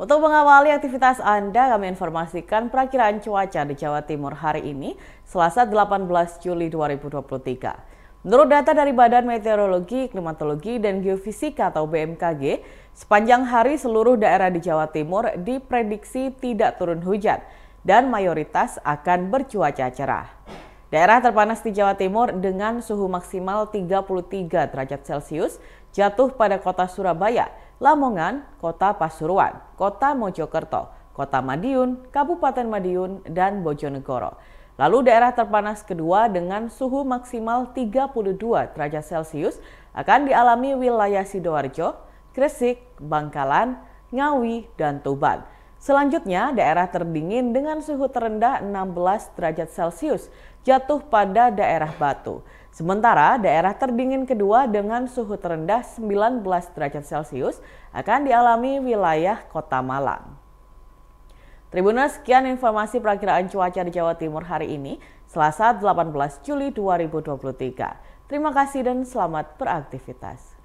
Untuk mengawali aktivitas Anda, kami informasikan perakiraan cuaca di Jawa Timur hari ini, Selasa 18 Juli 2023. Menurut data dari Badan Meteorologi, Klimatologi, dan Geofisika atau BMKG, sepanjang hari seluruh daerah di Jawa Timur diprediksi tidak turun hujan dan mayoritas akan bercuaca cerah. Daerah terpanas di Jawa Timur dengan suhu maksimal 33 derajat Celcius jatuh pada kota Surabaya, Lamongan, Kota Pasuruan, Kota Mojokerto, Kota Madiun, Kabupaten Madiun, dan Bojonegoro. Lalu daerah terpanas kedua dengan suhu maksimal 32 derajat Celcius akan dialami wilayah Sidoarjo, Gresik, Bangkalan, Ngawi, dan Tuban. Selanjutnya, daerah terdingin dengan suhu terendah 16 derajat Celcius jatuh pada daerah Batu. Sementara daerah terdingin kedua dengan suhu terendah 19 derajat Celcius akan dialami wilayah Kota Malang. Tribunnews. sekian informasi perakiraan cuaca di Jawa Timur hari ini, Selasa 18 Juli 2023. Terima kasih dan selamat beraktivitas.